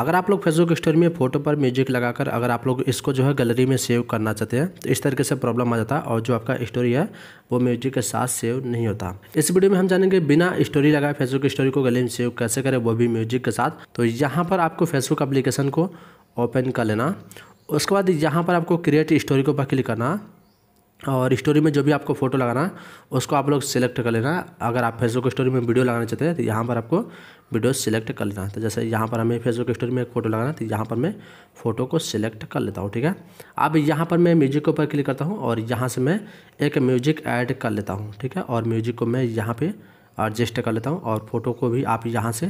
अगर आप लोग फेसबुक स्टोरी में फोटो पर म्यूजिक लगाकर अगर आप लोग इसको जो है गैलरी में सेव करना चाहते हैं तो इस तरीके से प्रॉब्लम आ जाता है और जो आपका स्टोरी है वो म्यूजिक के साथ सेव नहीं होता इस वीडियो में हम जानेंगे बिना स्टोरी लगाए फेसबुक स्टोरी को गैलरी में सेव कैसे करें वो भी म्यूजिक के साथ तो यहाँ पर आपको फेसबुक अप्लीकेशन को ओपन कर लेना उसके बाद यहाँ पर आपको क्रिएट स्टोरी को ऊपर क्लिक करना और स्टोरी में जो भी आपको फ़ोटो लगाना है उसको आप लोग सिलेक्ट कर लेना अगर आप फेसबुक स्टोरी में वीडियो लगाना चाहते हैं तो यहाँ पर आपको वीडियो सिलेक्ट कर लेना है तो जैसे यहाँ पर हमें फेसबुक स्टोरी में एक फ़ोटो लगाना है तो यहाँ पर मैं फ़ोटो को सिलेक्ट कर लेता हूँ ठीक है अब यहाँ पर मैं म्यूजिक के ऊपर क्लिक करता हूँ और यहाँ से मैं एक म्यूजिक ऐड कर लेता हूँ ठीक है और म्यूजिक को मैं यहाँ पर एडजस्ट कर लेता हूँ और फ़ोटो को भी आप यहाँ से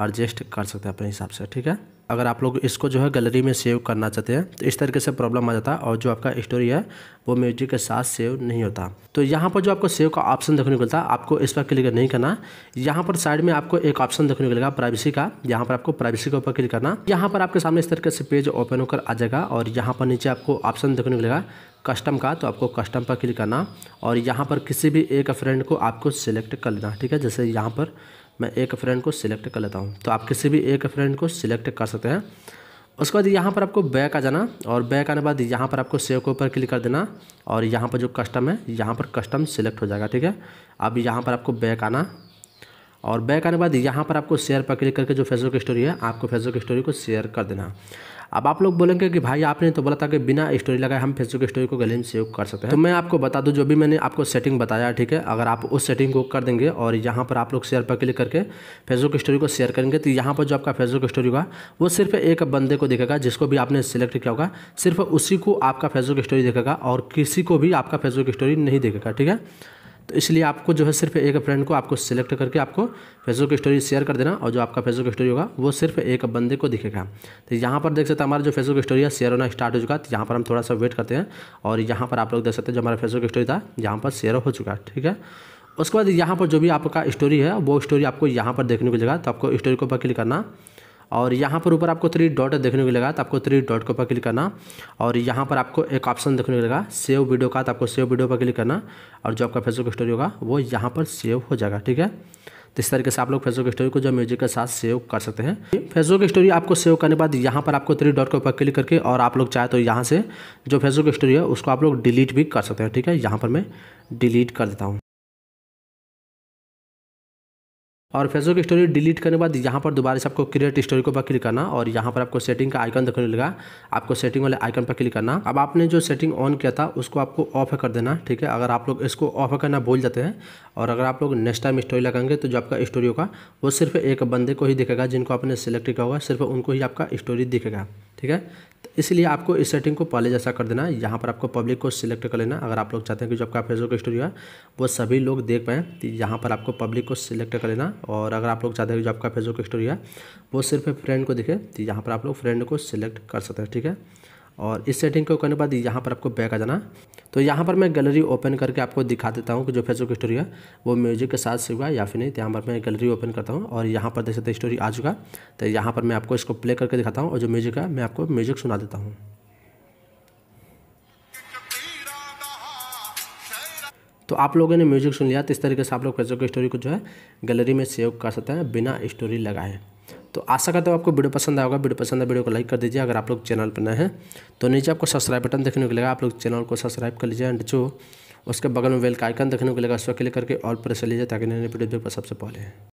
एडजस्ट कर सकते हैं अपने हिसाब से ठीक है अगर आप लोग इसको जो है गैलरी में सेव करना चाहते हैं तो इस तरीके से प्रॉब्लम आ जाता है और जो आपका स्टोरी है वो म्यूजिक के साथ सेव नहीं होता तो यहाँ पर जो आपको सेव का ऑप्शन देखने को मिलता है आपको इस पर क्लिक नहीं करना यहाँ पर साइड में आपको एक ऑप्शन देखने को मिलेगा प्राइवेसी का यहाँ पर आपको प्राइवेसी के ऊपर क्लिक करना यहाँ पर आपके सामने इस तरीके से पेज ओपन होकर आ जाएगा और यहाँ पर नीचे आपको ऑप्शन देखने को मिलेगा कस्टम का तो आपको कस्टम पर क्लिक करना और यहाँ पर किसी भी एक फ्रेंड को आपको सिलेक्ट कर लेना ठीक है जैसे यहाँ पर मैं एक फ्रेंड को सिलेक्ट कर लेता हूँ तो आप किसी भी एक फ्रेंड को सिलेक्ट कर सकते हैं उसके बाद यहाँ पर आपको बैक आ जाना और बैक आने बाद यहाँ पर आपको सेव के ऊपर क्लिक कर देना और यहाँ पर जो कस्टम है यहाँ पर कस्टम सिलेक्ट हो जाएगा ठीक है अब यहाँ पर आपको बैक आना और बैक आने के बाद यहाँ पर आपको शेयर पर क्लिक करके जो फेसबुक स्टोरी है आपको फेसबुक स्टोरी को शेयर कर देना अब आप लोग बोलेंगे कि भाई आपने तो बोला था कि बिना स्टोरी लगाए हम फेसबुक स्टोरी को गले में सेव कर सकते हैं तो मैं आपको बता दूं जो भी मैंने आपको सेटिंग बताया ठीक है अगर आप उस सेटिंग को कर देंगे और यहाँ पर आप लोग शेयर पर क्लिक करके फेसबुक स्टोरी को शेयर करेंगे तो यहाँ पर जो आपका फेसबुक स्टोरी होगा वो सिर्फ एक बंदे को देखेगा जिसको भी आपने सेलेक्ट किया होगा सिर्फ उसी को आपका फेसबुक स्टोरी देखेगा और किसी को भी आपका फेसबुक स्टोरी नहीं देखेगा ठीक है तो इसलिए आपको जो है सिर्फ एक फ्रेंड को आपको सिलेक्ट करके आपको फेसबुक स्टोरी शेयर कर देना और जो आपका फेसबुक स्टोरी होगा वो सिर्फ एक बंदे को दिखेगा तो यहाँ पर देख सकते हैं हमारा जो फेसबुक स्टोरी है शेयर होना स्टार्ट हो चुका तो यहाँ पर हम थोड़ा सा वेट करते हैं और यहाँ पर आप लोग देख सकते हैं जो हमारा फेसबुक स्टोरी था यहाँ पर शेयर हो चुका है ठीक है उसके बाद यहाँ पर जो भी आपका स्टोरी है वो स्टोरी आपको यहाँ पर देखने को मिलेगा तो आपको स्टोरी को पर क्लिक करना और यहाँ पर ऊपर आपको थ्री डॉट देखने को लगा तो आपको थ्री डॉट के ऊपर क्लिक करना और यहाँ पर आपको एक ऑप्शन देखने को लगा सेव वीडियो का तो आपको सेव वीडियो पर क्लिक करना और जो आपका फेसबुक स्टोरी होगा वो यहाँ पर सेव हो जाएगा ठीक है तो इस तरीके से आप लोग फेसबुक स्टोरी को जो म्यूजिक के साथ सेव कर सकते हैं फेसबुक स्टोरी आपको सेव करने के बाद यहाँ पर आपको थ्री डॉट के ऊपर क्लिक करके और आप लोग चाहे तो यहाँ से जो फेसबुक स्टोरी है उसको आप लोग डिलीट भी कर सकते हैं ठीक है यहाँ पर मैं डिलीट कर देता हूँ और फेसबुक स्टोरी डिलीट करने के बाद यहाँ पर दोबारा से आपको क्रिएट स्टोरी को पर क्लिक करना और यहाँ पर आपको सेटिंग का आइकन देखने मिलेगा आपको सेटिंग वाले आइकन पर क्लिक करना अब आपने जो सेटिंग ऑन किया था उसको आपको ऑफ कर देना ठीक है अगर आप लोग इसको ऑफ करना भूल जाते हैं और अगर आप लोग नेक्स्ट टाइम स्टोरी लगाएंगे तो जो आपका स्टोरी होगा वो सिर्फ एक बंदे को ही दिखेगा जिनको आपने सेलेक्ट किया होगा सिर्फ उनको ही आपका स्टोरी दिखेगा ठीक है तो इसलिए आपको इस सेटिंग को पहले जैसा कर देना है यहाँ पर आपको पब्लिक को सिलेक्ट कर लेना अगर आप लोग चाहते हैं कि जो आपका फेसबुक स्टोरी है वो सभी लोग देख पाएँ तो यहाँ पर आपको पब्लिक को सिलेक्ट कर लेना और अगर आप लोग चाहते हैं कि जो आपका फेसबुक स्टोरी है वो सिर्फ फ्रेंड को दिखे तो यहाँ पर आप लोग फ्रेंड को सिलेक्ट कर सकते हैं ठीक है और इस सेटिंग को करने के बाद यहाँ पर आपको बैक आ जाना तो यहाँ पर मैं गैलरी ओपन करके आपको दिखा देता हूँ कि जो फेसबुक स्टोरी है वो म्यूजिक के साथ से हुआ या फिर नहीं तो यहाँ पर मैं गैलरी ओपन करता हूँ और यहाँ पर देख सकते स्टोरी आ चुका तो यहाँ पर मैं आपको इसको प्ले करके दिखाता हूँ और जो म्यूजिक है मैं आपको म्यूजिक सुना देता हूँ तो आप लोगों ने म्यूजिक सुन लिया तो इस तरीके से आप लोग फेसबुक स्टोरी को जो है गैलरी में सेव कर सकते हैं बिना स्टोरी लगाए तो आशा करता हूँ आपको वीडियो पसंद आएगा वीडियो पसंद है वीडियो को लाइक कर दीजिए अगर आप लोग चैनल पर नए हैं तो नीचे आपको सब्सक्राइब बटन देखने को मिलेगा आप लोग चैनल को सब्सक्राइब कर लीजिए एंड जो उसके बगल में वेल का आइकन देखने को मिलेगा उसको क्लिक करके ऑल प्रेस लीजिए ताकि नए नए वीडियो देखो सबसे पहले